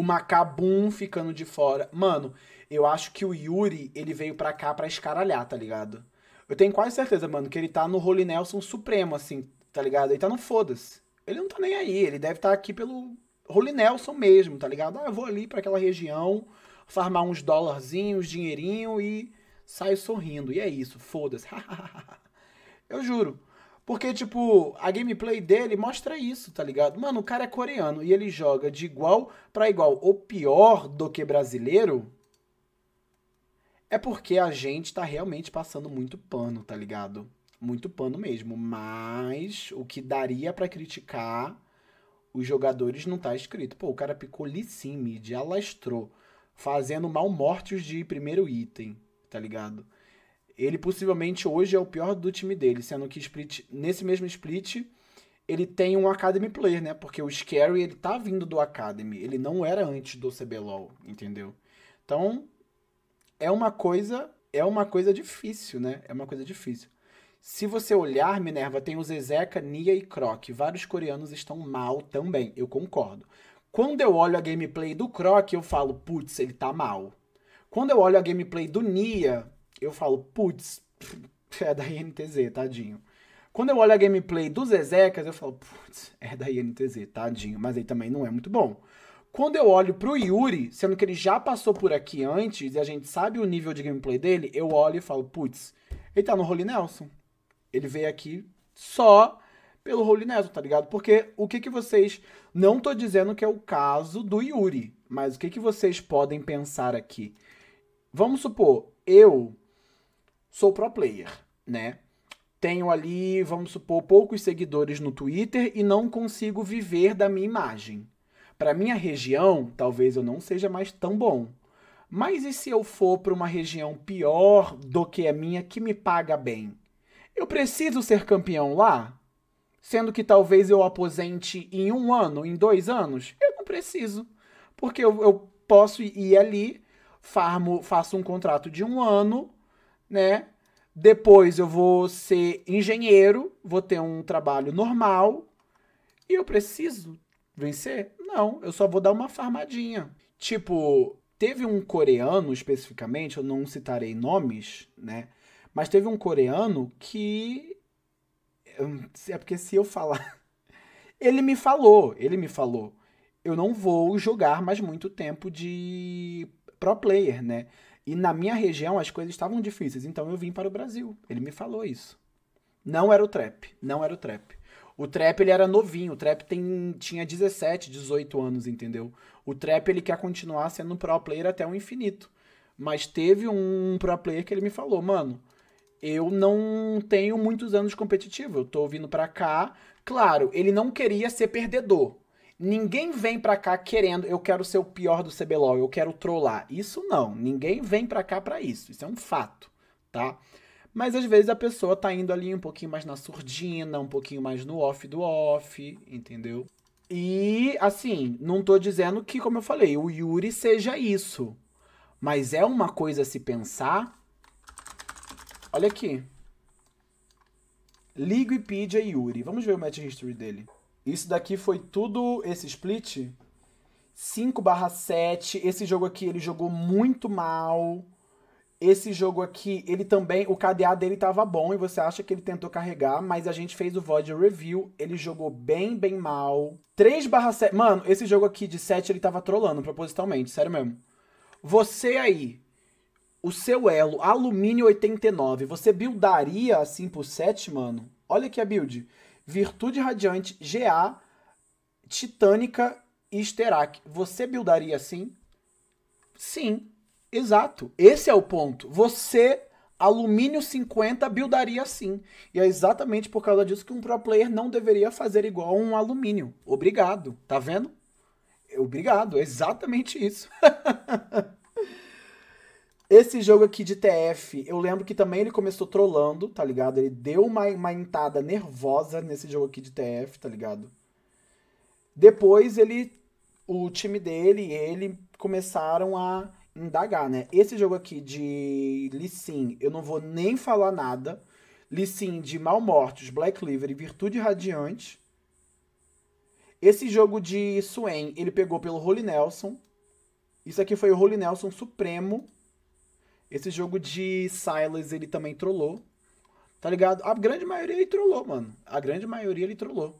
o Macabum ficando de fora. Mano, eu acho que o Yuri, ele veio pra cá pra escaralhar, tá ligado? Eu tenho quase certeza, mano, que ele tá no Holy Nelson supremo, assim, tá ligado? Ele tá no foda-se. Ele não tá nem aí, ele deve estar tá aqui pelo Holy Nelson mesmo, tá ligado? Ah, eu vou ali para aquela região, farmar uns dólarzinhos, dinheirinho e saio sorrindo. E é isso, foda-se. eu juro. Porque, tipo, a gameplay dele mostra isso, tá ligado? Mano, o cara é coreano e ele joga de igual para igual, ou pior do que brasileiro. É porque a gente tá realmente passando muito pano, tá ligado? Muito pano mesmo. Mas o que daria para criticar os jogadores não tá escrito. Pô, o cara picou Lissime, de alastrou, fazendo mal mortos de primeiro item, tá ligado? Ele possivelmente hoje é o pior do time dele, sendo que split, nesse mesmo split ele tem um Academy Player, né? Porque o Scary, ele tá vindo do Academy. Ele não era antes do CBLOL, entendeu? Então, é uma coisa, é uma coisa difícil, né? É uma coisa difícil. Se você olhar, Minerva, tem o Zezeka, Nia e Croc. Vários coreanos estão mal também, eu concordo. Quando eu olho a gameplay do Croc, eu falo, putz, ele tá mal. Quando eu olho a gameplay do Nia, eu falo, putz, é da INTZ, tadinho. Quando eu olho a gameplay do Ezekas, eu falo, putz, é da INTZ, tadinho, mas ele também não é muito bom. Quando eu olho pro Yuri, sendo que ele já passou por aqui antes e a gente sabe o nível de gameplay dele, eu olho e falo, putz, ele tá no Holy Nelson. Ele veio aqui só pelo Holy Nelson, tá ligado? Porque o que que vocês. Não tô dizendo que é o caso do Yuri, mas o que que vocês podem pensar aqui? Vamos supor, eu sou pro player, né? Tenho ali, vamos supor, poucos seguidores no Twitter e não consigo viver da minha imagem. Para minha região, talvez eu não seja mais tão bom. Mas e se eu for para uma região pior do que a minha que me paga bem? Eu preciso ser campeão lá? Sendo que talvez eu aposente em um ano, em dois anos? Eu não preciso. Porque eu, eu posso ir ali farmo, faço um contrato de um ano, né? Depois eu vou ser engenheiro, vou ter um trabalho normal. E eu preciso vencer? Não, eu só vou dar uma farmadinha. Tipo, teve um coreano especificamente, eu não citarei nomes, né? Mas teve um coreano que. É porque se eu falar. Ele me falou, ele me falou. Eu não vou jogar mais muito tempo de pro player, né? E na minha região as coisas estavam difíceis, então eu vim para o Brasil. Ele me falou isso. Não era o trap, não era o trap. O trap ele era novinho, o trap tem, tinha 17, 18 anos, entendeu? O trap ele quer continuar sendo pro player até o infinito. Mas teve um pro player que ele me falou, mano, eu não tenho muitos anos competitivo, eu tô vindo pra cá. Claro, ele não queria ser perdedor. Ninguém vem pra cá querendo, eu quero ser o pior do CBLOL, eu quero trollar. Isso não, ninguém vem pra cá pra isso, isso é um fato, tá? Mas às vezes a pessoa tá indo ali um pouquinho mais na surdina, um pouquinho mais no off do off, entendeu? E assim, não tô dizendo que, como eu falei, o Yuri seja isso. Mas é uma coisa a se pensar. Olha aqui. Liga e pede a Yuri. Vamos ver o match history dele. Isso daqui foi tudo esse split 5 barra 7. Esse jogo aqui ele jogou muito mal. Esse jogo aqui, ele também, o KDA dele tava bom e você acha que ele tentou carregar, mas a gente fez o VOD review, ele jogou bem, bem mal. 3 barra 7, mano, esse jogo aqui de 7 ele tava trolando propositalmente, sério mesmo. Você aí, o seu elo, alumínio 89, você buildaria assim pro 7, mano? Olha aqui a build. Virtude Radiante, GA, Titânica e Sterak. Você buildaria assim? Sim, exato. Esse é o ponto. Você, Alumínio 50, buildaria assim. E é exatamente por causa disso que um pro player não deveria fazer igual um alumínio. Obrigado, tá vendo? É obrigado, é exatamente isso. Esse jogo aqui de TF, eu lembro que também ele começou trolando, tá ligado? Ele deu uma, uma entada nervosa nesse jogo aqui de TF, tá ligado? Depois ele. O time dele e ele começaram a indagar, né? Esse jogo aqui de Sin, eu não vou nem falar nada. Sin de Malmortos, Black Liver e Virtude Radiante. Esse jogo de Swain, ele pegou pelo Holy Nelson. Isso aqui foi o Holy Nelson Supremo esse jogo de Silas, ele também trollou. Tá ligado? A grande maioria ele trollou, mano. A grande maioria ele trollou.